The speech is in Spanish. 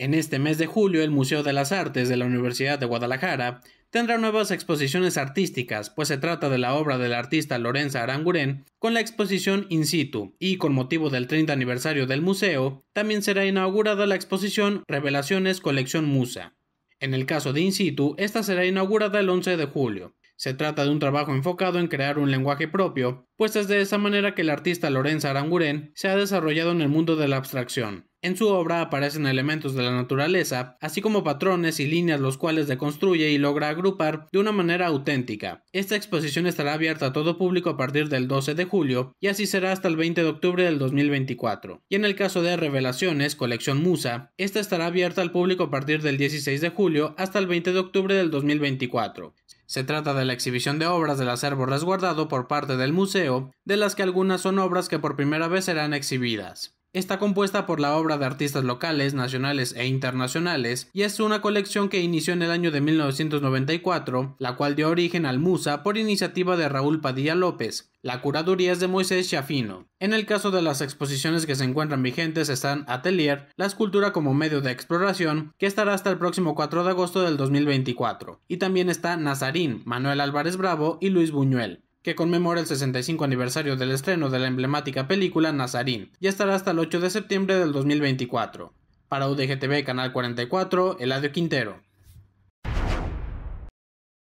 En este mes de julio, el Museo de las Artes de la Universidad de Guadalajara tendrá nuevas exposiciones artísticas, pues se trata de la obra del artista Lorenza Aranguren, con la exposición In situ, y con motivo del 30 aniversario del museo, también será inaugurada la exposición Revelaciones Colección Musa. En el caso de In situ, esta será inaugurada el 11 de julio. Se trata de un trabajo enfocado en crear un lenguaje propio, pues es de esa manera que el artista Lorenza Aranguren se ha desarrollado en el mundo de la abstracción. En su obra aparecen elementos de la naturaleza, así como patrones y líneas los cuales deconstruye y logra agrupar de una manera auténtica. Esta exposición estará abierta a todo público a partir del 12 de julio y así será hasta el 20 de octubre del 2024. Y en el caso de Revelaciones, colección Musa, esta estará abierta al público a partir del 16 de julio hasta el 20 de octubre del 2024. Se trata de la exhibición de obras del acervo resguardado por parte del museo, de las que algunas son obras que por primera vez serán exhibidas. Está compuesta por la obra de artistas locales, nacionales e internacionales, y es una colección que inició en el año de 1994, la cual dio origen al Musa por iniciativa de Raúl Padilla López. La curaduría es de Moisés Chafino. En el caso de las exposiciones que se encuentran vigentes están Atelier, la escultura como medio de exploración, que estará hasta el próximo 4 de agosto del 2024. Y también está Nazarín, Manuel Álvarez Bravo y Luis Buñuel que conmemora el 65 aniversario del estreno de la emblemática película Nazarín, y estará hasta el 8 de septiembre del 2024. Para UDGTV Canal 44, Eladio Quintero.